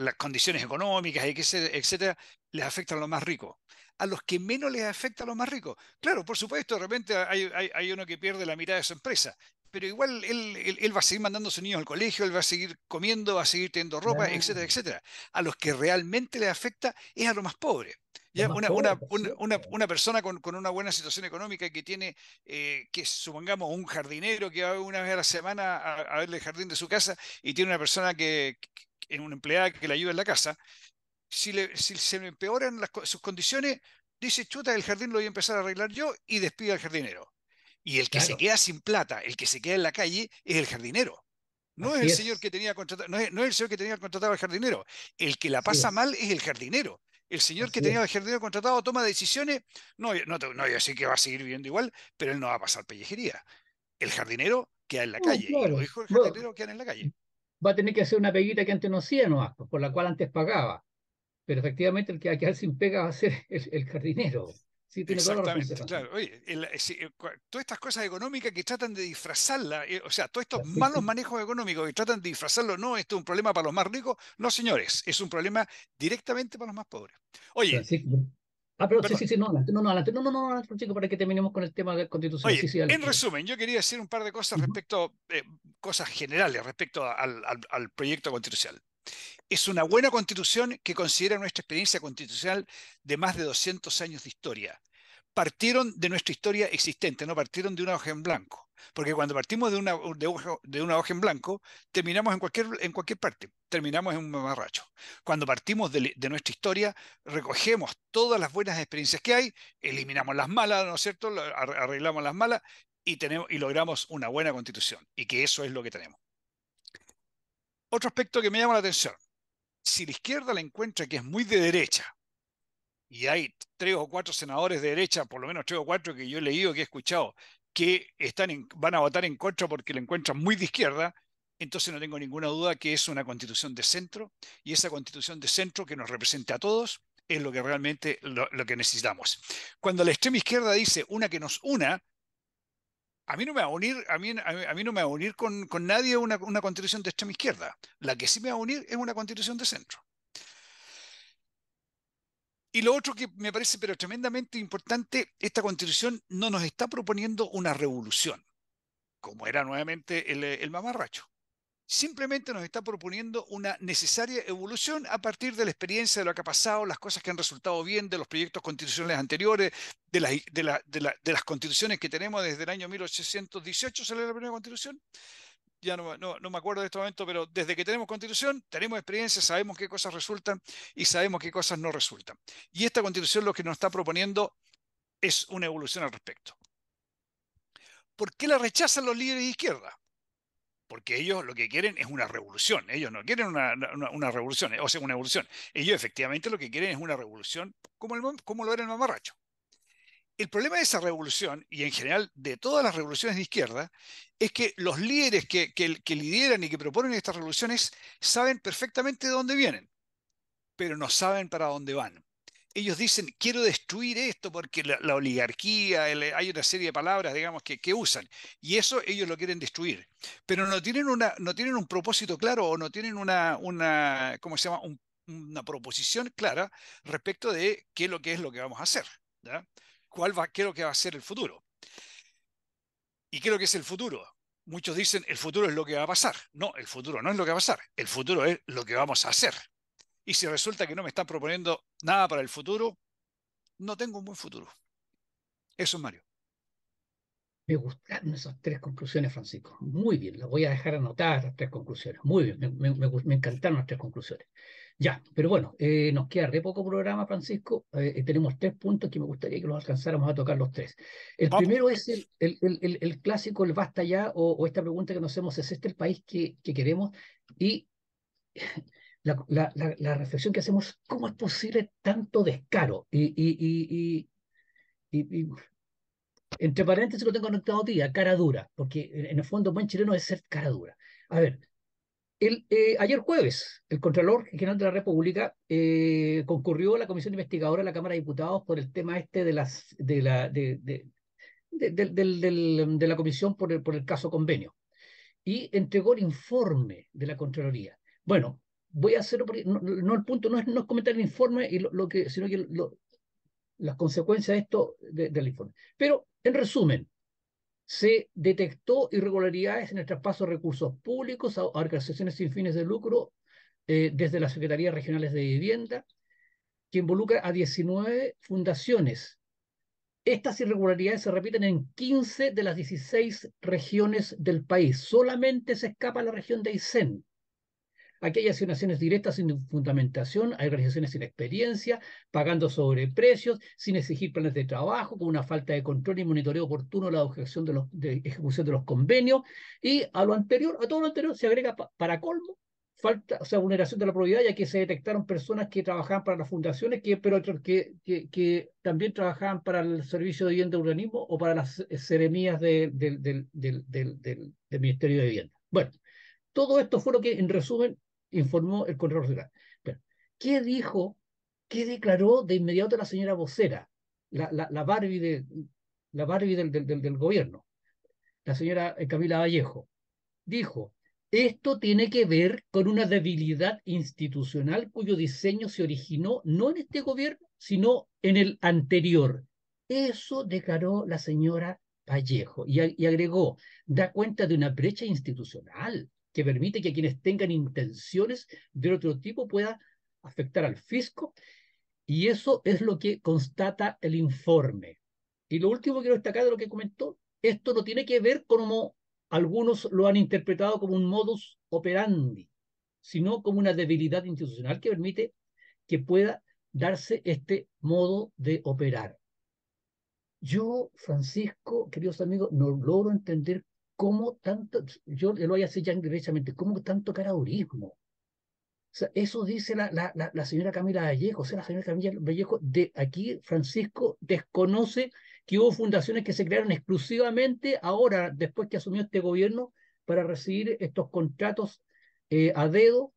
las condiciones económicas, etcétera, les afecta a los más ricos. A los que menos les afecta a los más ricos. Claro, por supuesto, de repente hay, hay uno que pierde la mitad de su empresa pero igual él, va a seguir mandando a sus niños al colegio, él va a seguir comiendo, va a seguir teniendo ropa, etcétera, etcétera. A los que realmente le afecta es a los más pobres. ¿ya? una, persona con, una buena situación económica que tiene, eh, que supongamos un jardinero que va una vez a la semana a, ver el jardín de su casa y tiene una persona que, es una empleada que le ayuda en la casa, si, se le empeoran sus condiciones, dice, chuta, el jardín lo voy a empezar a arreglar yo y despide al jardinero. Y el que se queda sin plata, el que se queda en la calle, es el jardinero. No es el señor que tenía contratado, no es, el señor que tenía contratado al jardinero. El que la pasa mal es el jardinero. El señor que tenía el jardinero contratado toma decisiones. No, no, no, que va a seguir viviendo igual, pero él no va a pasar pellejería. El jardinero queda en la calle. jardinero en la calle. Va a tener que hacer una peguita que antes no hacía no por la cual antes pagaba. Pero efectivamente el que va a quedar sin pega va a ser el jardinero. Sí, Exactamente, claro. Oye, todas estas cosas económicas que tratan de disfrazarla, o sea, todos estos malos manejos económicos que tratan de disfrazarlo, no, esto es un problema para los más ricos, no, señores, es un problema directamente para los más pobres. Oye. ah, pero sí, sí, sí, no, no, no, no, no, no, chico, para que terminemos con el tema de constitución. en resumen, yo quería decir un par de cosas respecto, cosas generales respecto al proyecto constitucional. Es una buena constitución que considera nuestra experiencia constitucional de más de 200 años de historia. Partieron de nuestra historia existente, no partieron de una hoja en blanco. Porque cuando partimos de una, de, hoja, una hoja en blanco, terminamos en cualquier, en cualquier parte, terminamos en un mamarracho. Cuando partimos de, de, nuestra historia, recogemos todas las buenas experiencias que hay, eliminamos las malas, ¿no es cierto? Arreglamos las malas y, tenemos, y logramos una buena constitución. Y que eso es lo que tenemos. Otro aspecto que me llama la atención. Si la izquierda la encuentra que es muy de derecha, y hay tres o cuatro senadores de derecha, por lo menos tres o cuatro que yo he leído, que he escuchado, que están van a votar en contra porque la encuentran muy de izquierda, entonces no tengo ninguna duda que es una constitución de centro y esa constitución de centro que nos represente a todos es lo que realmente lo que necesitamos. Cuando la extrema izquierda dice una que nos una, a mí no me va a unir, a mí, no me a unir con, nadie una, una, constitución de extrema izquierda. La que sí me va a unir es una constitución de centro. Y lo otro que me parece pero tremendamente importante, esta constitución no nos está proponiendo una revolución, como era nuevamente el mamarracho simplemente nos está proponiendo una necesaria evolución a partir de la experiencia de lo que ha pasado, las cosas que han resultado bien de los proyectos constitucionales anteriores, de las, constituciones que tenemos desde el año 1818, sale la primera constitución. Ya no, no me acuerdo de este momento, pero desde que tenemos constitución, tenemos experiencia, sabemos qué cosas resultan y sabemos qué cosas no resultan. Y esta constitución lo que nos está proponiendo es una evolución al respecto. ¿Por qué la rechazan los líderes de izquierda? porque ellos lo que quieren es una revolución, ellos no quieren una, revolución, eh, o sea, una evolución, ellos efectivamente lo que quieren es una revolución como, como lo era el mamarracho. El problema de esa revolución, y en general de todas las revoluciones de izquierda, es que los líderes que, que, que lideran y que proponen estas revoluciones saben perfectamente de dónde vienen, pero no saben para dónde van ellos dicen, quiero destruir esto porque la, oligarquía, hay una serie de palabras, digamos, que, usan, y eso ellos lo quieren destruir, pero no tienen, una, no tienen un propósito claro o no tienen una, una ¿cómo se llama?, una proposición clara respecto de qué es lo que es lo que vamos a hacer, ¿Cuál va, qué es lo que va a ser el futuro? ¿Y qué es lo que es el futuro? Muchos dicen, el futuro es lo que va a pasar. No, el futuro no es lo que va a pasar, el futuro es lo que vamos a hacer. Y si resulta que no me están proponiendo nada para el futuro, no tengo un buen futuro. Eso es Mario. Me gustaron esas tres conclusiones, Francisco. Muy bien, las voy a dejar anotar las tres conclusiones. Muy bien, me, me, encantaron las tres conclusiones. Ya, pero bueno, eh, nos queda re poco programa, Francisco. Eh, tenemos tres puntos que me gustaría que los alcanzáramos a tocar los tres. El primero es el, clásico, el basta ya, o, esta pregunta que nos hacemos, ¿es este el país que, que queremos? Y la, reflexión que hacemos, ¿cómo es posible tanto descaro? Y, y, entre paréntesis lo tengo anotado día, cara dura, porque en el fondo buen chileno es ser cara dura. A ver, el, eh, ayer jueves, el Contralor General de la República eh, concurrió a la Comisión Investigadora de la Cámara de Diputados por el tema este de las de la de, la comisión por el, por el caso convenio y entregó el informe de la Contraloría. Bueno, voy a hacerlo porque no, el punto no es, no comentar el informe, y lo, que, sino que las consecuencias de esto del informe. Pero, en resumen, se detectó irregularidades en el traspaso de recursos públicos a, organizaciones sin fines de lucro eh, desde las Secretarías Regionales de Vivienda, que involucra a 19 fundaciones. Estas irregularidades se repiten en 15 de las 16 regiones del país. Solamente se escapa la región de Aysén, Aquí hay asignaciones directas sin fundamentación, hay organizaciones sin experiencia, pagando sobre precios, sin exigir planes de trabajo, con una falta de control y monitoreo oportuno la objeción de, los, ejecución de los convenios. Y a lo anterior, a todo lo anterior, se agrega para colmo falta, o sea, vulneración de la propiedad, ya que se detectaron personas que trabajaban para las fundaciones, que, pero que, que, que también trabajaban para el Servicio de Vivienda de Urbanismo o para las eh, seremías del, Ministerio de Vivienda. Bueno, todo esto fue lo que, en resumen, informó el Contralor General. ¿Qué dijo, qué declaró de inmediato la señora vocera, la, Barbie, de, la Barbie del, gobierno, la señora eh, Camila Vallejo? Dijo, esto tiene que ver con una debilidad institucional cuyo diseño se originó no en este gobierno, sino en el anterior. Eso declaró la señora Vallejo y agregó, da cuenta de una brecha institucional que permite que quienes tengan intenciones de otro tipo pueda afectar al fisco. Y eso es lo que constata el informe. Y lo último que quiero destacar de lo que comentó, esto no tiene que ver como algunos lo han interpretado como un modus operandi, sino como una debilidad institucional que permite que pueda darse este modo de operar. Yo, Francisco, queridos amigos, no logro entender ¿Cómo tanto, yo lo voy a decir ya directamente, cómo tanto caradurismo? eso dice la, la, señora Camila Vallejo. O sea, la señora Camila Vallejo, de aquí Francisco desconoce que hubo fundaciones que se crearon exclusivamente ahora, después que asumió este gobierno, para recibir estos contratos eh, a dedo,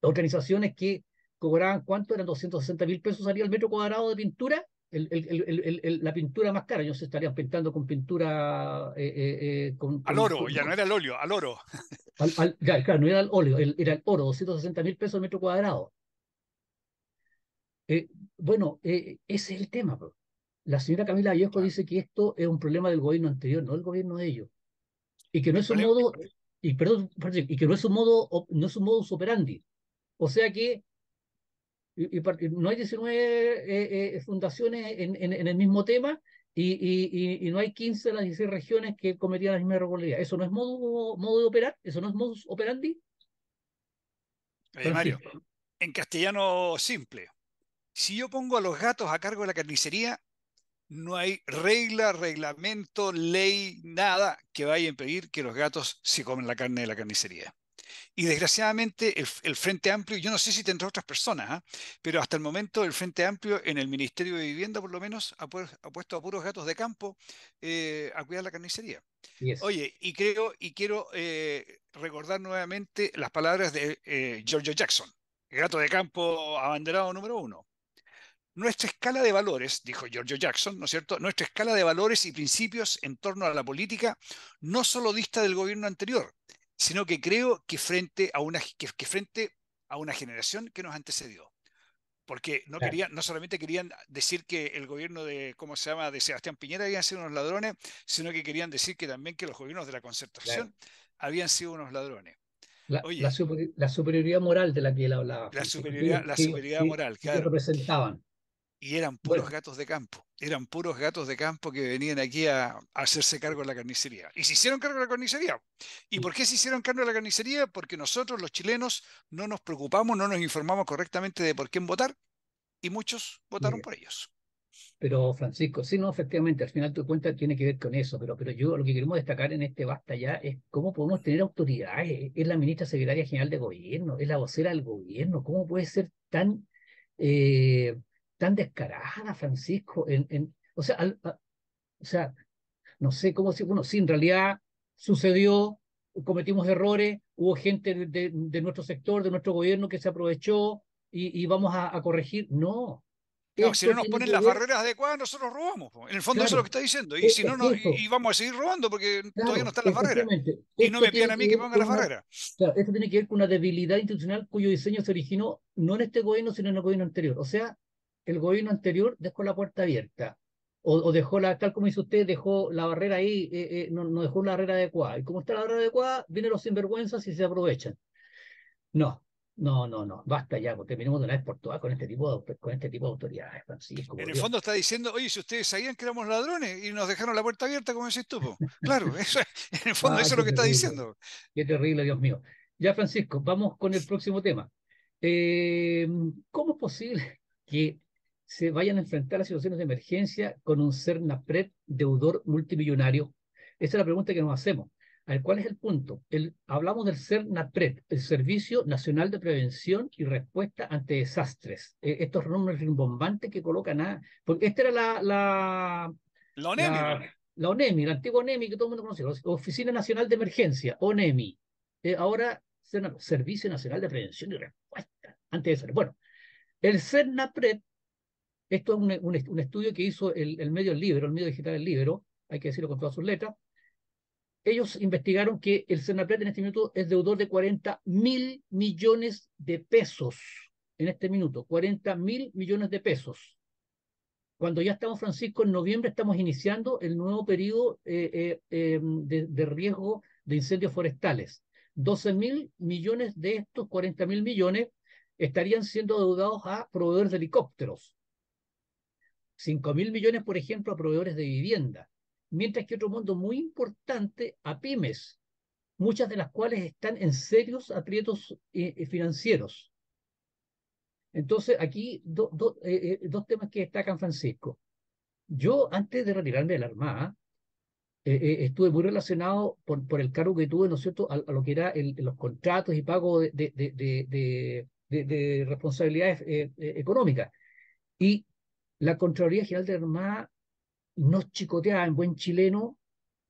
organizaciones que cobraban cuánto, eran 260 mil pesos salía el metro cuadrado de pintura, la pintura más cara. Ellos se estarían pintando con pintura. Eh, eh, eh, al oro, ya no era el óleo, al oro. claro, no era el óleo, era el oro, 260 mil pesos al metro cuadrado. bueno, ese es el tema. La señora Camila Vallejo dice que esto es un problema del gobierno anterior, no del gobierno de ellos. Y que no es un modo. Y, perdón, y que no es un modo, no es un modo operandi. O sea que y, no hay 19 eh, eh, fundaciones en, el mismo tema y, no hay 15 de las 16 regiones que cometían la misma irregularidad. ¿Eso no es modo, modo de operar? ¿Eso no es modus operandi? Eh, en castellano simple, si yo pongo a los gatos a cargo de la carnicería, no hay regla, reglamento, ley, nada que vaya a impedir que los gatos se comen la carne de la carnicería. Y desgraciadamente el, Frente Amplio, yo no sé si tendrá otras personas, ¿ah? pero hasta el momento el Frente Amplio en el Ministerio de Vivienda por lo menos ha, puesto a puros gatos de campo eh, a cuidar la carnicería. Oye, y creo y quiero eh, recordar nuevamente las palabras de eh, Giorgio Jackson, gato de campo abanderado número uno. Nuestra escala de valores, dijo Giorgio Jackson, ¿no es cierto? Nuestra escala de valores y principios en torno a la política no solo dista del gobierno anterior, sino que creo que frente a una, que, frente a una generación que nos antecedió. Porque no, querían, no solamente querían decir que el gobierno de, ¿cómo se llama?, de Sebastián Piñera habían sido unos ladrones, sino que querían decir que también que los gobiernos de la concertación habían sido unos ladrones. La, superioridad moral de la que él hablaba. La superioridad, moral, que, representaban y eran puros gatos de campo. Eran puros gatos de campo que venían aquí a, hacerse cargo de la carnicería. Y se hicieron cargo de la carnicería. ¿Y mm. por qué se hicieron cargo de la carnicería? Porque nosotros, los chilenos, no nos preocupamos, no nos informamos correctamente de por quién votar y muchos votaron por ellos. Pero Francisco, sí, no, efectivamente, al final tu cuenta tiene que ver con eso, pero, pero yo lo que queremos destacar en este basta ya es cómo podemos tener autoridades. Es la ministra secretaria general de gobierno, es la vocera del gobierno, ¿cómo puede ser tan eh, tan descarada, Francisco, en, o, sea, o sea, no sé cómo si, bueno, sí, en realidad sucedió, cometimos errores, hubo gente de, nuestro sector, de nuestro gobierno que se aprovechó y, vamos a, corregir. No. si no nos ponen las barreras adecuadas, nosotros robamos. En el fondo eso es lo que está diciendo. Y e, si y, vamos a seguir robando porque todavía no están las barreras. Y no me piden a mí que pongan las barreras. esto tiene que ver con una debilidad institucional cuyo diseño se originó no en este gobierno, sino en el gobierno anterior. O sea, el gobierno anterior dejó la puerta abierta. O, dejó la, tal como dice usted, dejó la barrera ahí, eh, eh, no, no, dejó la barrera adecuada. Y como está la barrera adecuada, vienen los sinvergüenzas y se aprovechan. No, no, no, no, basta ya, porque terminemos de una vez por todas con este tipo de, con este tipo de autoridades, Francisco. Pues, en el fondo está diciendo, oye, si ustedes sabían que éramos ladrones y nos dejaron la puerta abierta, como decís tú, claro, eso, en el fondo ah, eso es lo que está diciendo. Qué terrible, Dios mío. Ya, Francisco, vamos con el próximo tema. Eh, ¿Cómo es posible que se vayan a enfrentar a situaciones de emergencia con un CERNAPRED deudor multimillonario? Esa es la pregunta que nos hacemos. A ¿Cuál es el punto? hablamos del CERNAPRED, el Servicio Nacional de Prevención y Respuesta ante Desastres. E, estos nombres rimbombantes que colocan a... Porque esta era la... La, la ONEMI. La, ONEMI, la antigua ONEMI que todo el mundo conoce, Oficina Nacional de Emergencia, ONEMI. Eh, ahora, Servicio Nacional de Prevención y Respuesta ante Desastres. Bueno, el CERNAPRED esto es un, estudio que hizo el, medio El Libro, el medio digital El Libro, hay que decirlo con todas sus letras. Ellos investigaron que el CERNAPLAT en este minuto es deudor de 40 mil millones de pesos. En este minuto, 40 mil millones de pesos. Cuando ya estamos, Francisco, en noviembre estamos iniciando el nuevo periodo eh, eh, em, de, riesgo de incendios forestales. 12 mil millones de estos 40 mil millones estarían siendo deudados a proveedores de helicópteros. 5 mil millones, por ejemplo, a proveedores de vivienda, mientras que otro mundo muy importante a pymes, muchas de las cuales están en serios aprietos eh, eh, financieros. Entonces, aquí eh, dos temas que destacan Francisco. Yo, antes de retirarme de la Armada, estuve muy relacionado por, por, el cargo que tuve, ¿no es cierto?, a, lo que eran los contratos y pagos de, de, de, de responsabilidades económicas. Y la Contraloría General de Armada nos chicoteaba en buen chileno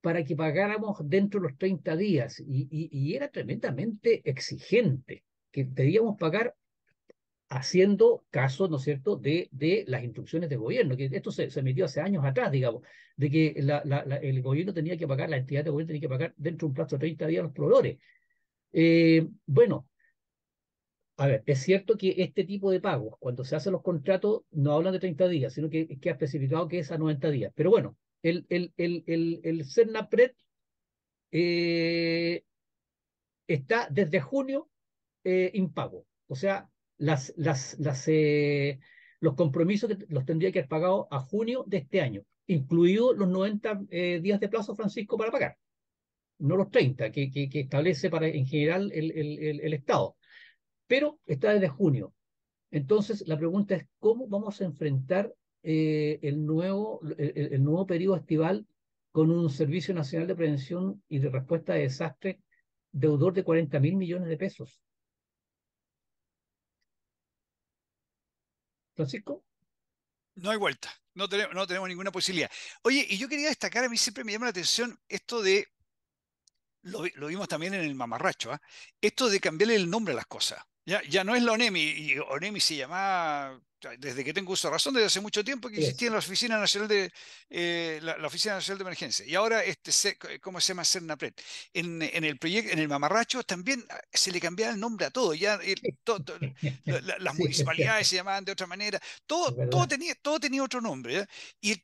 para que pagáramos dentro de los 30 días y, era tremendamente exigente que debíamos pagar haciendo caso, ¿no es cierto?, de, de las instrucciones del gobierno, que esto se, se metió hace años atrás, digamos, de que el gobierno tenía que pagar, la entidad de gobierno tenía que pagar dentro de un plazo de 30 días los proveedores. Eh, bueno, a ver, es cierto que este tipo de pagos, cuando se hacen los contratos, no hablan de 30 días, sino que, que ha especificado que es a 90 días. Pero bueno, el, el, el, el, el CERNAPRED eh, está desde junio eh, impago. O sea, las, las, las, eh, los compromisos los tendría que haber pagado a junio de este año, incluidos los 90 días de plazo, Francisco, para pagar. No los 30 que, que, establece para, en general el, el, el Estado pero está desde junio. Entonces, la pregunta es, ¿cómo vamos a enfrentar eh, el, nuevo, el, nuevo periodo estival con un Servicio Nacional de Prevención y de Respuesta a de Desastres deudor de 40 mil millones de pesos? Francisco. No hay vuelta, no tenemos, no tenemos ninguna posibilidad. Oye, y yo quería destacar, a mí siempre me llama la atención esto de, lo, vimos también en el mamarracho, ¿ah? esto de cambiarle el nombre a las cosas. Ya, ya no es la ONEMI, y ONEMI se llamaba, desde que tengo uso razón, desde hace mucho tiempo que existía en la Oficina Nacional de, eh, la, Oficina Nacional de Emergencia. Y ahora, este, ¿cómo se llama? Cernapret. En, el en el mamarracho, también ah, se le cambiaba el nombre a todo. Ya eh, las municipalidades se llamaban de otra manera. Todo, todo, tenía, todo tenía otro nombre. ¿eh? ¿Y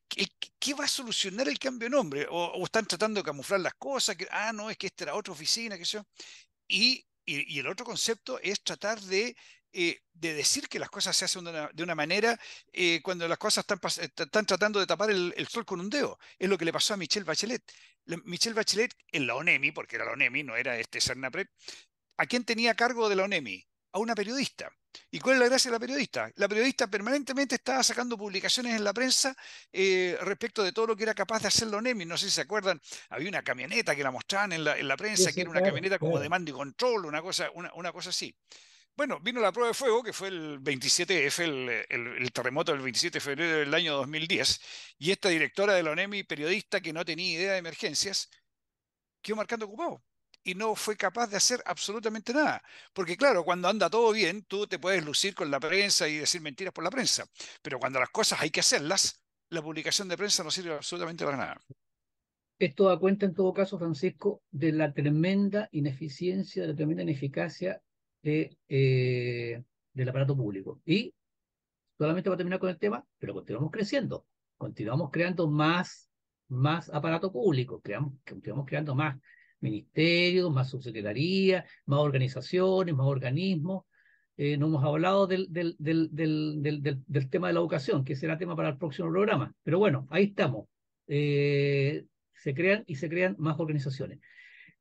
qué va a solucionar el cambio de nombre? O, están tratando de camuflar las cosas? Que, ah, no, es que esta era otra oficina, qué sé yo. Y y, el otro concepto es tratar eh, de decir que las cosas se hacen de una, manera eh, cuando las cosas están, eh, tratando de tapar el, sol con un dedo. Es lo que le pasó a Michelle Bachelet. Michel Michelle Bachelet en la ONEMI, porque era la ONEMI, no era este Cernapred, ¿a quién tenía cargo de la ONEMI? una periodista. ¿Y cuál es la gracia de la periodista? La periodista permanentemente estaba sacando publicaciones en la prensa eh, respecto de todo lo que era capaz de hacer la ONEMI. No sé si se acuerdan, había una camioneta que la mostraban en la, prensa, que era una camioneta como de mando y control, una cosa, una, cosa así. Bueno, vino la prueba de fuego, que fue el 27F, el, terremoto del 27 de febrero del año 2010, y esta directora de la ONEMI, periodista que no tenía idea de emergencias, quedó marcando ocupado y no fue capaz de hacer absolutamente nada. Porque claro, cuando anda todo bien, tú te puedes lucir con la prensa y decir mentiras por la prensa, pero cuando las cosas hay que hacerlas, la publicación de prensa no sirve absolutamente para nada. Esto da cuenta en todo caso, Francisco, de la tremenda ineficiencia, de la tremenda ineficacia eh, del aparato público. Y solamente para terminar con el tema, pero continuamos creciendo, continuamos creando más, más aparato público, continuamos creando más ministerios, más subsecretaría, más organizaciones, más organismos. Eh, no hemos hablado del, del, del, del, tema de la educación, que será tema para el próximo programa. Pero bueno, ahí estamos. Eh, se crean y se crean más organizaciones.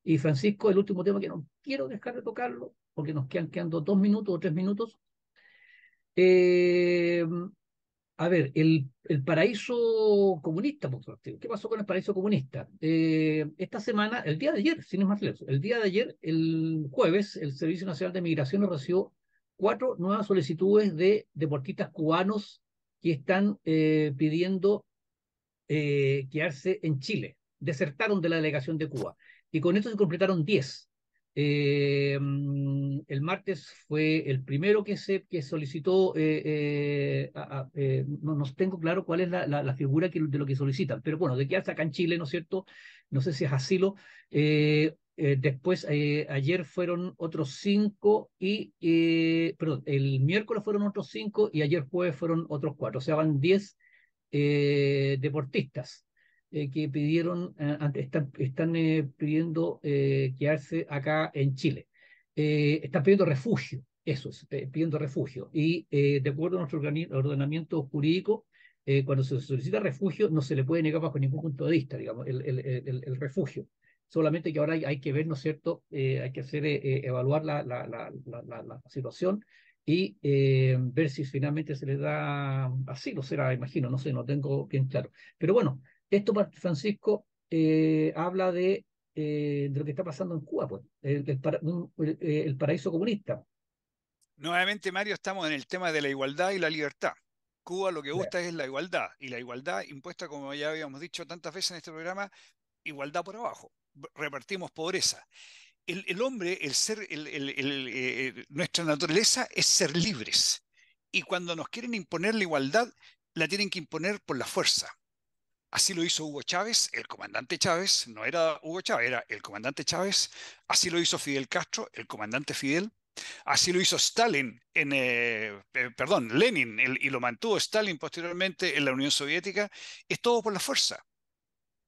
Y Francisco, el último tema que no quiero dejar de tocarlo, porque nos quedan quedando dos minutos o tres minutos. Eh, a ver, el, el paraíso comunista, pues, ¿qué pasó con el paraíso comunista? Eh, esta semana, el día de ayer, sin más lejos, el día de ayer, el jueves, el Servicio Nacional de Migración recibió cuatro nuevas solicitudes de deportistas cubanos que están eh, pidiendo eh, quedarse en Chile. Desertaron de la delegación de Cuba. Y con esto se completaron diez. Eh, mm, el martes fue el primero que se que solicitó, eh, eh, no, tengo claro cuál es la, figura de lo que solicitan, pero bueno, de que hasta acá en Chile, ¿no es cierto? No sé si es asilo. después, ayer fueron otros cinco y, perdón, el miércoles fueron otros cinco y ayer jueves fueron otros cuatro, o sea, van diez deportistas. Eh, que pidieron, eh, están, están eh, pidiendo quedarse acá en Chile. están pidiendo refugio, eso es, pidiendo refugio. Y de acuerdo a nuestro ordenamiento jurídico, cuando se solicita refugio no se le puede negar bajo ningún punto de vista, digamos, el, el, el, refugio solamente que ahora hay, que ver, ¿no es cierto? hay que hacer evaluar la, la, la, situación y ver si finalmente se le da asilo, será, imagino, no sé, no tengo bien claro. Pero bueno, esto, Francisco, eh, habla eh, de, lo que está pasando en Cuba, pues, eh, el, paraíso comunista. Nuevamente, Mario, estamos en el tema de la igualdad y la libertad. Cuba lo que gusta es la igualdad, y la igualdad impuesta, como ya habíamos dicho tantas veces en este programa, igualdad por abajo. Repartimos pobreza. El, hombre, el ser, el, nuestra naturaleza es ser libres. Y cuando nos quieren imponer la igualdad, la tienen que imponer por la fuerza. Así lo hizo Hugo Chávez, el comandante Chávez, no era Hugo Chávez, era el comandante Chávez, así lo hizo Fidel Castro, el comandante Fidel, así lo hizo Stalin, en, eh, perdón, Lenin, y lo mantuvo Stalin posteriormente en la Unión Soviética, es todo por la fuerza.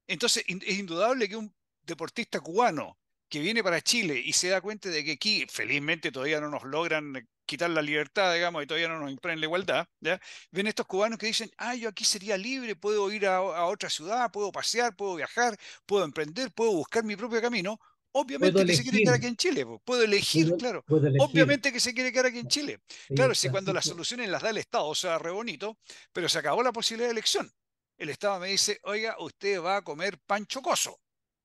Entonces, es indudable que un deportista cubano que viene para Chile y se da cuenta de que aquí, felizmente, todavía no nos logran eh, quitar la libertad, digamos, y todavía no nos imponen la igualdad, ¿ya? Ven estos cubanos que dicen, ah, yo aquí sería libre, puedo ir a, otra ciudad, puedo pasear, puedo viajar, puedo emprender, puedo buscar mi propio camino. Obviamente que se quiere quedar aquí en Chile, puedo elegir, claro. Obviamente que se quiere quedar aquí en Chile. claro, si cuando las soluciones las da el Estado, o sea, re bonito, pero se acabó la posibilidad de elección. El Estado me dice, oiga, usted va a comer pan chocoso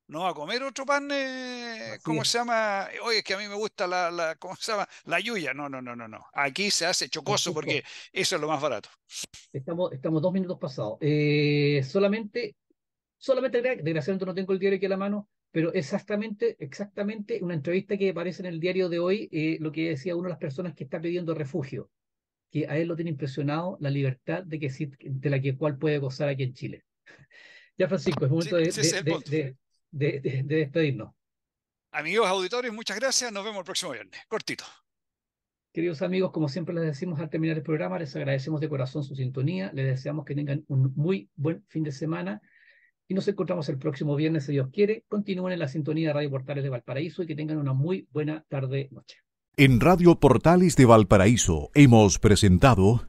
no a comer otro pan, eh, ¿cómo se llama? Oye, es que a mí me gusta la, la, ¿cómo se llama? La yuya. No, no, no, no, no. Aquí se hace chocoso porque eso es lo más barato. Estamos, estamos dos minutos pasados. Eh, solamente, solamente, desgraciadamente no tengo el diario aquí a la mano, pero exactamente, exactamente una entrevista que aparece en el diario de hoy, eh, lo que decía una de las personas que está pidiendo refugio, que a él lo tiene impresionado la libertad de, que, de la que cual puede gozar aquí en Chile. Ya, Francisco, es momento de, de, despedirnos. Amigos auditores, muchas gracias. Nos vemos el próximo viernes. Cortito. Queridos amigos, como siempre les decimos al terminar el programa, les agradecemos de corazón su sintonía, les deseamos que tengan un muy buen fin de semana y nos encontramos el próximo viernes, si Dios quiere. Continúen en la sintonía de Radio Portales de Valparaíso y que tengan una muy buena tarde-noche. En Radio Portales de Valparaíso hemos presentado